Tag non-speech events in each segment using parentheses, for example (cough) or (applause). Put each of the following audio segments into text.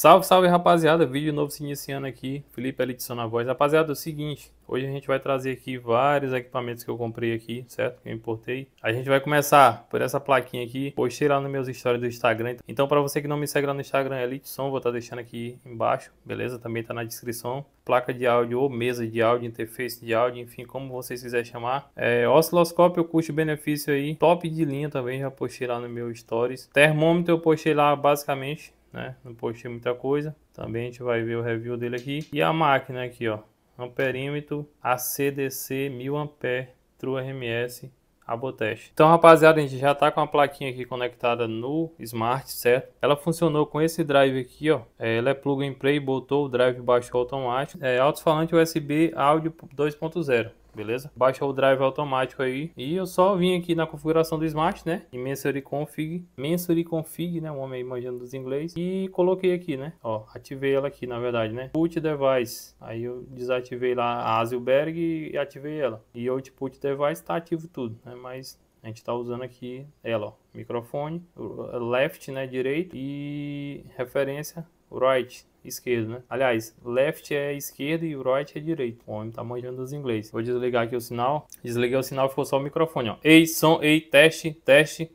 Salve, salve rapaziada, vídeo novo se iniciando aqui, Felipe Elitson na voz. Rapaziada, é o seguinte, hoje a gente vai trazer aqui vários equipamentos que eu comprei aqui, certo? Que eu importei. A gente vai começar por essa plaquinha aqui, postei lá nos meus stories do Instagram. Então para você que não me segue lá no Instagram, Elitson, vou estar tá deixando aqui embaixo, beleza? Também está na descrição. Placa de áudio ou mesa de áudio, interface de áudio, enfim, como vocês quiserem chamar. É, osciloscópio, custo-benefício aí, top de linha também, já postei lá no meu stories. Termômetro eu postei lá basicamente né? Não postei muita coisa. Também a gente vai ver o review dele aqui. E a máquina aqui, ó. Amperímetro ACDC 1000A True RMS Abotest. Então, rapaziada, a gente já tá com a plaquinha aqui conectada no Smart, certo? Ela funcionou com esse drive aqui, ó. É, ela é plug and play, botou o drive baixou automático. É alto-falante USB áudio 2.0 beleza? Baixa o drive automático aí. E eu só vim aqui na configuração do Smart, né? E Mensory Config, Mensory Config, né? O homem aí manjando dos inglês. E coloquei aqui, né? Ó, ativei ela aqui, na verdade, né? Put Device. Aí eu desativei lá a Asilberg e ativei ela. E Output Device tá ativo tudo, né? Mas a gente tá usando aqui ela, ó microfone, uh, left, né, direito, e referência, right, esquerdo, né? Aliás, left é esquerda e right é direito. O homem tá manjando os ingleses. Vou desligar aqui o sinal. Desliguei o sinal, ficou só o microfone, ó. Ei, som, ei, teste, teste.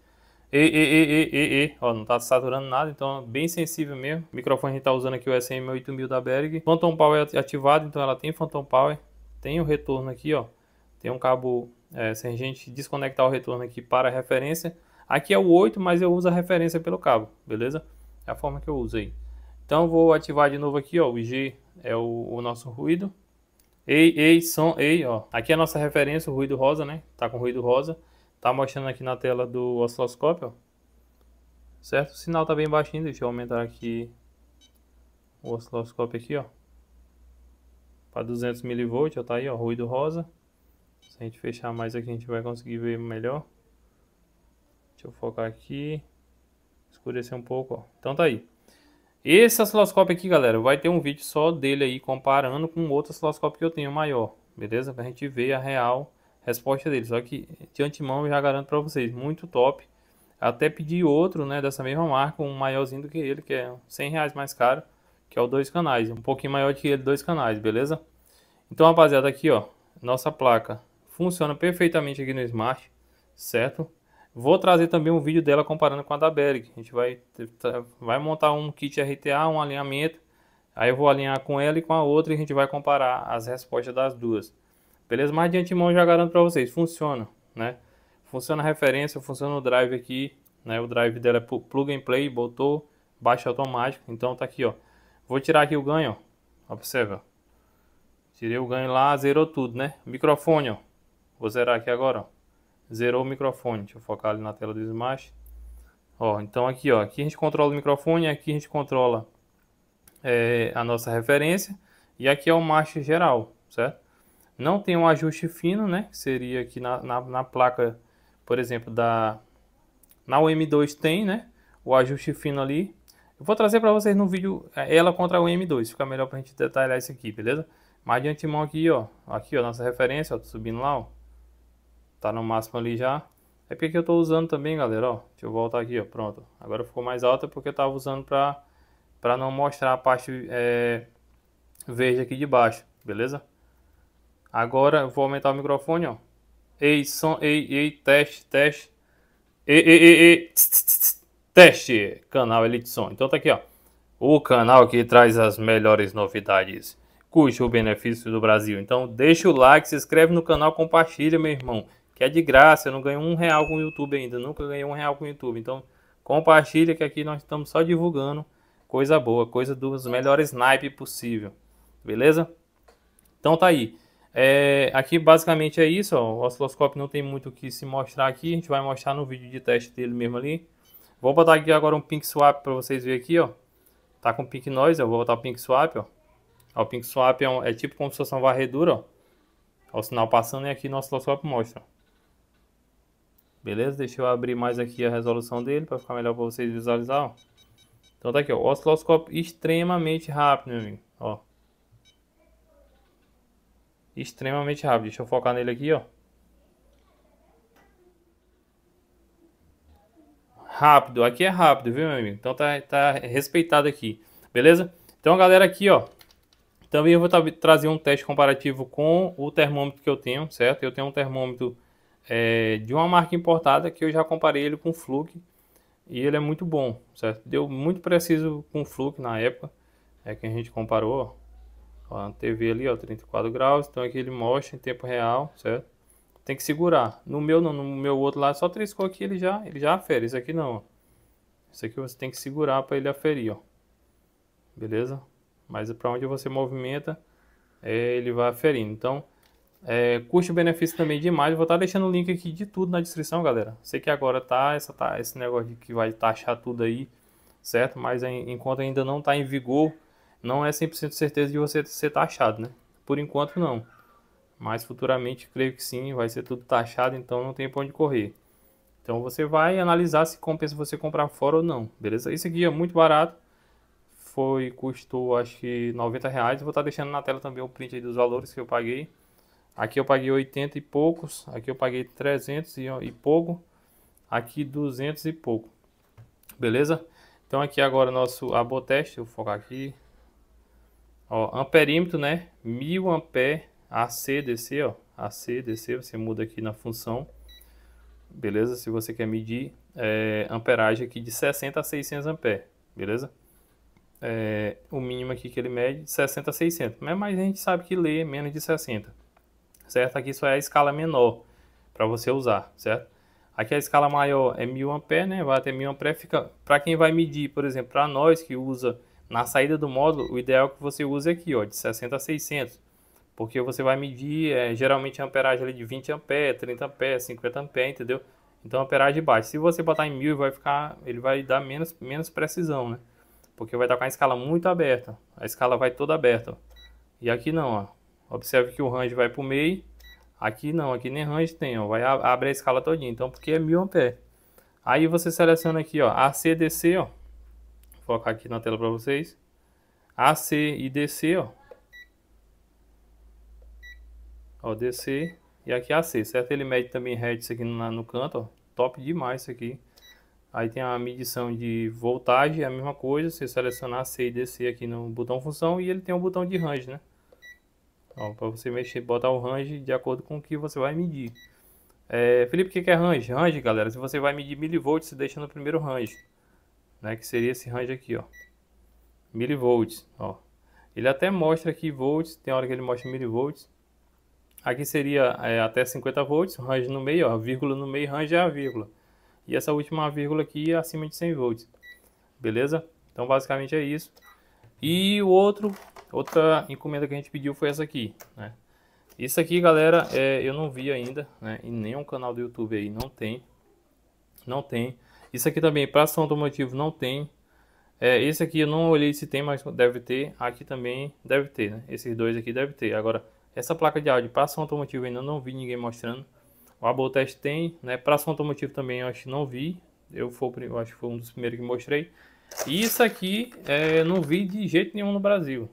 E, e, e, e, e, ó, não tá saturando nada, então é bem sensível mesmo. O microfone a gente tá usando aqui o SM8000 da Berg. Phantom Power é ativado, então ela tem Phantom Power. Tem o retorno aqui, ó. Tem um cabo, é, se a gente desconectar o retorno aqui para referência, Aqui é o 8, mas eu uso a referência pelo cabo, beleza? É a forma que eu uso aí. Então vou ativar de novo aqui, ó, o G é o, o nosso ruído. Ei, ei, som, ei, ó. Aqui é a nossa referência, o ruído rosa, né? Tá com ruído rosa. Tá mostrando aqui na tela do osciloscópio, ó. Certo? O sinal tá bem baixinho, deixa eu aumentar aqui o osciloscópio aqui, ó. Para 200 mV, ó, tá aí, ó, ruído rosa. Se a gente fechar mais aqui, a gente vai conseguir ver melhor. Deixa eu focar aqui. Escurecer um pouco, ó. Então tá aí. Esse osciloscópio aqui, galera, vai ter um vídeo só dele aí comparando com outro osciloscópio que eu tenho maior, beleza? Pra gente ver a real resposta dele. Só que de antemão eu já garanto pra vocês, muito top. Até pedi outro, né, dessa mesma marca, um maiorzinho do que ele, que é 100 reais mais caro, que é o dois canais. Um pouquinho maior que ele, dois canais, beleza? Então, rapaziada, aqui, ó, nossa placa funciona perfeitamente aqui no Smart, certo? Vou trazer também um vídeo dela comparando com a da Berg. A gente vai, tá, vai montar um kit RTA, um alinhamento. Aí eu vou alinhar com ela e com a outra e a gente vai comparar as respostas das duas. Beleza? Mas de antemão já garanto para vocês, funciona, né? Funciona a referência, funciona o drive aqui, né? O drive dela é plug and play, botou, baixa automático. Então tá aqui, ó. Vou tirar aqui o ganho, ó. Observa. Tirei o ganho lá, zerou tudo, né? Microfone, ó. Vou zerar aqui agora, ó. Zerou o microfone. Deixa eu focar ali na tela do Smash. Ó, então aqui, ó, aqui a gente controla o microfone, aqui a gente controla é, a nossa referência e aqui é o master geral, certo? Não tem um ajuste fino, né? Que seria aqui na, na, na placa, por exemplo, da na UM2 tem, né? O ajuste fino ali. Eu vou trazer para vocês no vídeo é, ela contra a UM2, fica melhor para a gente detalhar isso aqui, beleza? Mas de antemão aqui, ó, aqui, ó, nossa referência, ó, subindo lá, ó tá no máximo ali já. É porque eu estou usando também, galera, ó. Deixa eu voltar aqui, ó, pronto. Agora ficou mais alta porque eu usando para pra não mostrar a parte é, verde aqui de baixo, beleza? Agora eu vou aumentar o microfone, ó. Ei, som, ei, ei, teste, teste. E, e, e, tss, tss, teste, canal Elite Som. Então tá aqui, ó. O canal que traz as melhores novidades custo-benefício do Brasil. Então deixa o like, se inscreve no canal, compartilha, meu irmão que é de graça, eu não ganho um real com o YouTube ainda, nunca ganhei um real com o YouTube. Então, compartilha que aqui nós estamos só divulgando coisa boa, coisa dos melhores naipe possível, beleza? Então tá aí. É, aqui basicamente é isso, ó, o osciloscópio não tem muito o que se mostrar aqui, a gente vai mostrar no vídeo de teste dele mesmo ali. Vou botar aqui agora um pink swap para vocês verem aqui, ó. Tá com pink noise, eu vou botar o pink swap, ó. o pink swap é, um, é tipo como se fosse uma varredura, ó. o sinal passando e aqui no osciloscópio mostra, ó. Beleza? Deixa eu abrir mais aqui a resolução dele para ficar melhor para vocês visualizar. Ó. Então tá aqui, ó, o osciloscópio extremamente rápido, meu amigo. Ó. Extremamente rápido. Deixa eu focar nele aqui, ó. Rápido, aqui é rápido, viu, meu amigo? Então tá, tá respeitado aqui, beleza? Então, galera, aqui, ó, também eu vou trazer um teste comparativo com o termômetro que eu tenho, certo? Eu tenho um termômetro é, de uma marca importada que eu já comparei ele com o Fluke e ele é muito bom, certo? Deu muito preciso com o Fluke na época, é que a gente comparou, ó, a TV ali, ó, 34 graus, então aqui ele mostra em tempo real, certo? Tem que segurar. No meu no meu outro lado só triscou aqui ele já, ele já afere, isso aqui não, ó. Isso aqui você tem que segurar para ele aferir, ó. Beleza? Mas para onde você movimenta, é, ele vai aferindo. Então, é, Custo-benefício também de Vou estar tá deixando o link aqui de tudo na descrição, galera. Sei que agora tá, essa, tá esse negócio de que vai taxar tudo aí, certo? Mas enquanto ainda não está em vigor, não é 100% certeza de você ser taxado, né? Por enquanto, não. Mas futuramente, creio que sim, vai ser tudo taxado, então não tem para onde correr. Então você vai analisar se compensa você comprar fora ou não, beleza? esse aqui é muito barato, foi custou acho que 90 reais. Vou estar tá deixando na tela também o print dos valores que eu paguei. Aqui eu paguei 80 e poucos, aqui eu paguei 300 e, e pouco, aqui 200 e pouco. Beleza? Então aqui agora nosso aboteste, eu vou focar aqui. Ó, amperímetro, né? 1000 ampere AC, DC, ó. AC, DC, você muda aqui na função. Beleza? Se você quer medir é, amperagem aqui de 60 a 600 ampere, beleza? É, o mínimo aqui que ele mede 60 a 600, mas, mas a gente sabe que lê menos de 60 certo? Aqui só é a escala menor para você usar, certo? Aqui a escala maior é 1000 A, né? Vai até 1000 A, fica para quem vai medir, por exemplo, para nós que usa na saída do módulo, o ideal é que você use aqui, ó, de 60 a 600, porque você vai medir é, geralmente a amperagem ali de 20 A, 30 A, 50 A, entendeu? Então a amperagem baixa. Se você botar em 1000, vai ficar, ele vai dar menos menos precisão, né? Porque vai estar com a escala muito aberta. A escala vai toda aberta, ó. E aqui não, ó. Observe que o range vai para o meio. Aqui não, aqui nem range tem, ó. Vai abrir a escala todinha. Então, porque é 1000 a Aí você seleciona aqui, ó, ac dc, ó. Vou colocar aqui na tela para vocês. AC e DC, ó. Ó, DC e aqui AC, certo? Ele mede também hertz aqui no, no canto, ó. Top demais isso aqui. Aí tem a medição de voltagem, é a mesma coisa. Você seleciona AC e DC aqui no botão função e ele tem um botão de range, né? Então, para você mexer, botar o range de acordo com o que você vai medir. É, Felipe, o que é range? Range, galera, se você vai medir milivolts, você deixa no primeiro range, né? Que seria esse range aqui, ó, milivolts, ó. Ele até mostra aqui volts, tem hora que ele mostra milivolts. Aqui seria é, até 50 volts, range no meio, ó, vírgula no meio, range é a vírgula. E essa última vírgula aqui é acima de 100 volts, beleza? Então, basicamente é isso. E o outro, outra encomenda que a gente pediu foi essa aqui, né? Isso aqui, galera, é, eu não vi ainda, né? Em nenhum canal do YouTube aí não tem. Não tem. Isso aqui também, para ação automotivo, não tem. É, esse aqui eu não olhei se tem, mas deve ter. Aqui também deve ter, né? Esses dois aqui deve ter. Agora, essa placa de áudio para ação automotiva ainda não vi ninguém mostrando. O Abotest tem, né? Para ação automotivo também eu acho que não vi. Eu, for, eu acho que foi um dos primeiros que mostrei. Isso aqui é, não vi de jeito nenhum no Brasil.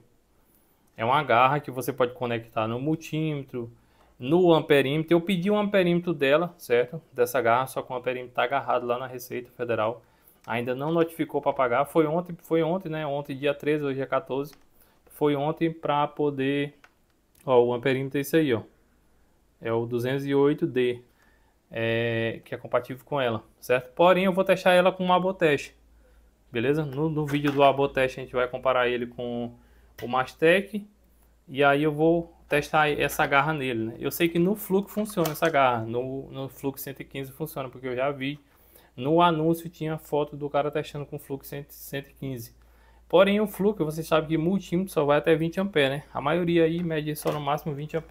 É uma garra que você pode conectar no multímetro, no amperímetro. Eu pedi um amperímetro dela, certo? Dessa garra, só que o amperímetro tá agarrado lá na Receita Federal. Ainda não notificou para pagar. Foi ontem, foi ontem, né? Ontem dia 13, hoje é 14. Foi ontem para poder... Ó, o amperímetro é isso aí, ó. É o 208D, é... que é compatível com ela, certo? Porém, eu vou testar ela com uma boteste. Beleza? No, no vídeo do Aboteste a gente vai comparar ele com o Mastec. E aí eu vou testar essa garra nele, né? Eu sei que no fluxo funciona essa garra. No, no Fluke 115 funciona, porque eu já vi. No anúncio tinha foto do cara testando com fluxo 115. Porém, o fluxo, você sabe que multímetro só vai até 20 A, né? A maioria aí mede só no máximo 20 A.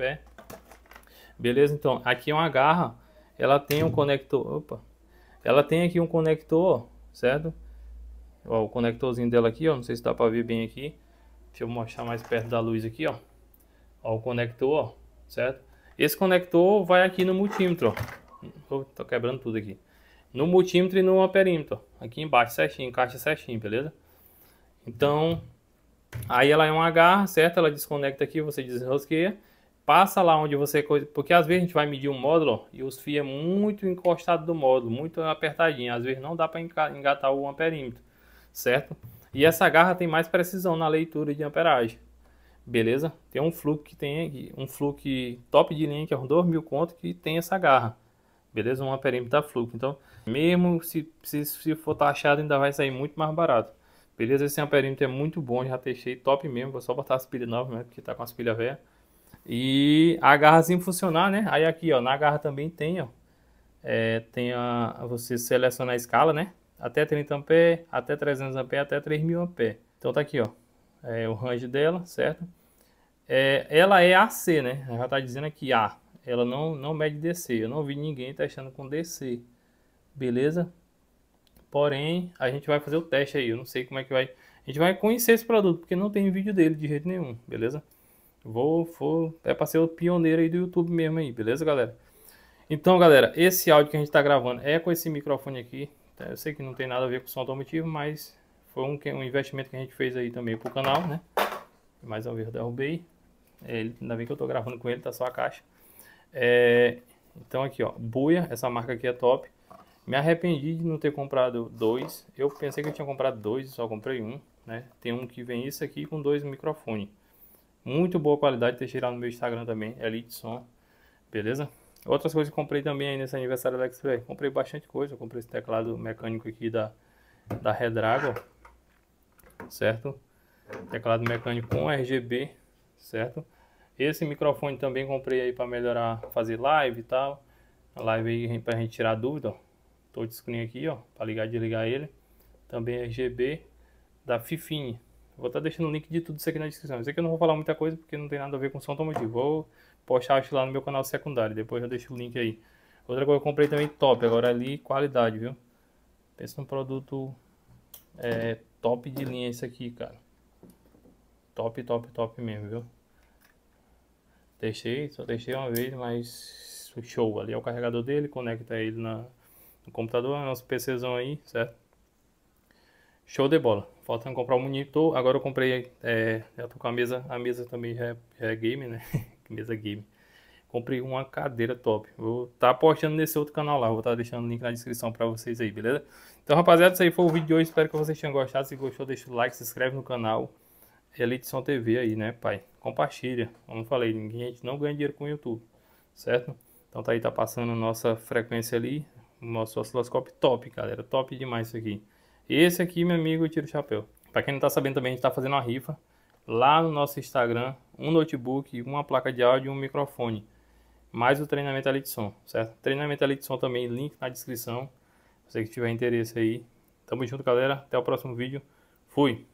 Beleza? Então, aqui é uma garra. Ela tem um conector... Opa! Ela tem aqui um conector, certo? Ó, o conectorzinho dela aqui, ó, não sei se dá pra ver bem aqui. Deixa eu mostrar mais perto da luz aqui, ó. Ó, o conector, ó, certo? Esse conector vai aqui no multímetro, ó. Tô quebrando tudo aqui. No multímetro e no amperímetro, Aqui embaixo, certinho, encaixa certinho, beleza? Então, aí ela é um H, certo? Ela desconecta aqui, você desrosqueia. Passa lá onde você... Porque às vezes a gente vai medir um módulo ó, e os fios é muito encostado do módulo, muito apertadinho. Às vezes não dá para engatar o amperímetro certo? E essa garra tem mais precisão na leitura de amperagem, beleza? Tem um fluke que tem aqui, um fluke top de linha que é uns 2000 mil conto que tem essa garra, beleza? Um amperímetro da fluke. Então, mesmo se, se, se for taxado, ainda vai sair muito mais barato. Beleza, esse amperímetro é muito bom, já testei top mesmo, vou só botar as pilhas novas mesmo, porque tá com as pilhas velhas. E a garra sem funcionar, né? Aí aqui, ó, na garra também tem, ó, é, tem a, você selecionar a escala, né? até 30 a até 300 a até 3000 a Então tá aqui, ó, é o range dela, certo? É, ela é AC, né? Ela já tá dizendo aqui A. Ela não, não mede DC. Eu não vi ninguém testando com DC. Beleza? Porém, a gente vai fazer o teste aí. Eu não sei como é que vai... A gente vai conhecer esse produto, porque não tem vídeo dele de jeito nenhum, beleza? Vou, vou... É pra ser o pioneiro aí do YouTube mesmo aí, beleza, galera? Então, galera, esse áudio que a gente tá gravando é com esse microfone aqui, né, eu sei que não tem nada a ver com som automotivo, mas foi um, um investimento que a gente fez aí também pro canal, né? Mais uma vez eu derrubei. É, ele, ainda bem que eu tô gravando com ele, tá só a caixa. É, então aqui, ó, Buia, essa marca aqui é top. Me arrependi de não ter comprado dois. Eu pensei que eu tinha comprado dois e só comprei um, né? Tem um que vem isso aqui com dois microfones. Muito boa qualidade, deixei lá no meu Instagram também, Elite Som. Beleza? Outras coisas que comprei também nesse aniversário da XP. Comprei bastante coisa. comprei esse teclado mecânico aqui da, da Redragon. Certo? Teclado mecânico com RGB. Certo? Esse microfone também comprei aí para melhorar, fazer live e tal. live aí pra gente tirar dúvida, ó. screen aqui, ó. Pra ligar e desligar ele. Também RGB da Fifine. Vou estar tá deixando o link de tudo isso aqui na descrição. Isso aqui eu não vou falar muita coisa porque não tem nada a ver com som automotivo. Vou postar lá no meu canal secundário. Depois eu deixo o link aí. Outra coisa que eu comprei também top, agora é ali qualidade, viu? Pensa num produto é, top de linha esse aqui, cara. Top, top, top mesmo, viu? Testei, só testei uma vez, mas show. Ali é o carregador dele, conecta ele na, no computador, é nosso PCzão aí, certo? Show de bola. Faltando comprar o um monitor, agora eu comprei, é, já tô com a mesa, a mesa também já é, já é game, né? (laughs) mesa game. Comprei uma cadeira top. Vou estar tá postando nesse outro canal lá. Vou estar tá deixando o link na descrição para vocês aí, beleza? Então, rapaziada, isso aí foi o vídeo de hoje. Espero que vocês tenham gostado. Se gostou, deixa o like, se inscreve no canal. Elite São TV aí, né, pai? Compartilha. Como eu falei, ninguém, a gente não ganha dinheiro com o YouTube, certo? Então tá aí, tá passando nossa frequência ali. Nosso osciloscópio top, galera. Top demais isso aqui. Esse aqui, meu amigo, tira o chapéu. Pra quem não tá sabendo também, a gente tá fazendo uma rifa lá no nosso Instagram, um notebook, uma placa de áudio e um microfone, mais o treinamento ali de som, certo? Treinamento ali de som também, link na descrição, você que tiver interesse aí. Tamo junto, galera. Até o próximo vídeo. Fui!